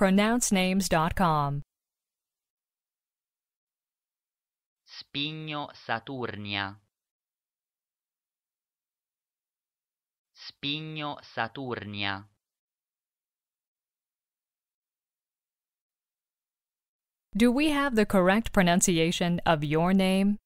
pronouncenames.com. Spigno Saturnia. Spigno Saturnia. Do we have the correct pronunciation of your name?